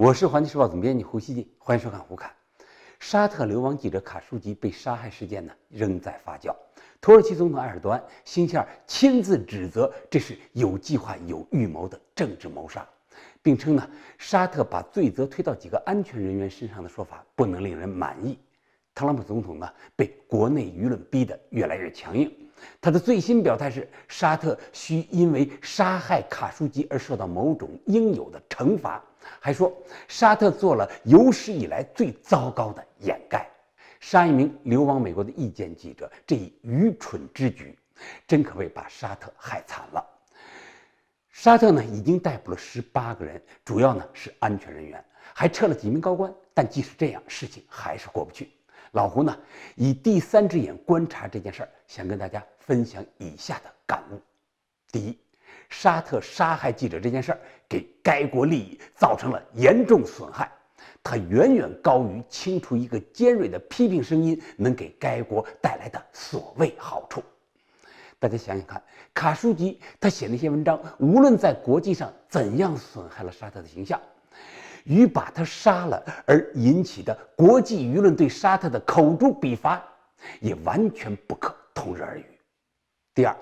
我是《环球时报》总编辑胡锡进，欢迎收看《胡侃》。沙特流亡记者卡舒吉被杀害事件呢，仍在发酵。土耳其总统埃尔多安星期二亲自指责这是有计划、有预谋的政治谋杀，并称呢，沙特把罪责推到几个安全人员身上的说法不能令人满意。特朗普总统呢，被国内舆论逼得越来越强硬。他的最新表态是：沙特需因为杀害卡舒吉而受到某种应有的惩罚。还说沙特做了有史以来最糟糕的掩盖，杀一名流亡美国的意见记者，这一愚蠢之举，真可谓把沙特害惨了。沙特呢，已经逮捕了十八个人，主要呢是安全人员，还撤了几名高官。但即使这样，事情还是过不去。老胡呢，以第三只眼观察这件事儿，想跟大家。分享以下的感悟：第一，沙特杀害记者这件事儿给该国利益造成了严重损害，它远远高于清除一个尖锐的批评声音能给该国带来的所谓好处。大家想想看，卡舒吉他写那些文章，无论在国际上怎样损害了沙特的形象，与把他杀了而引起的国际舆论对沙特的口诛笔伐，也完全不可同日而语。第二，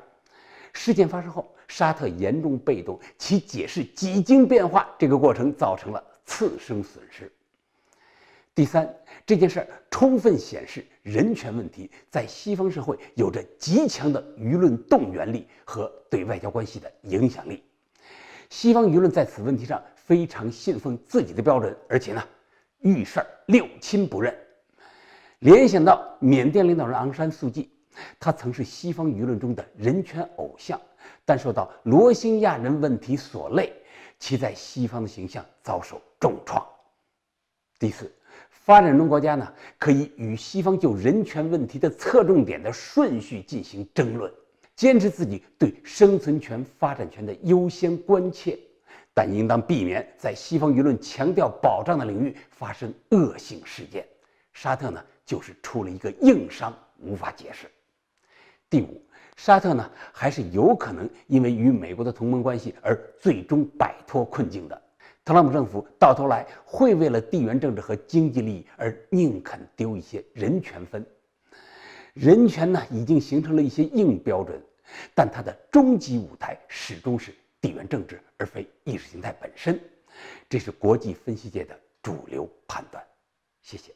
事件发生后，沙特严重被动，其解释几经变化，这个过程造成了次生损失。第三，这件事儿充分显示人权问题在西方社会有着极强的舆论动员力和对外交关系的影响力。西方舆论在此问题上非常信奉自己的标准，而且呢，遇事儿六亲不认。联想到缅甸领导人昂山素季。他曾是西方舆论中的人权偶像，但受到罗兴亚人问题所累，其在西方的形象遭受重创。第四，发展中国家呢可以与西方就人权问题的侧重点的顺序进行争论，坚持自己对生存权、发展权的优先关切，但应当避免在西方舆论强调保障的领域发生恶性事件。沙特呢就是出了一个硬伤，无法解释。第五，沙特呢还是有可能因为与美国的同盟关系而最终摆脱困境的。特朗普政府到头来会为了地缘政治和经济利益而宁肯丢一些人权分。人权呢已经形成了一些硬标准，但它的终极舞台始终是地缘政治，而非意识形态本身。这是国际分析界的主流判断。谢谢。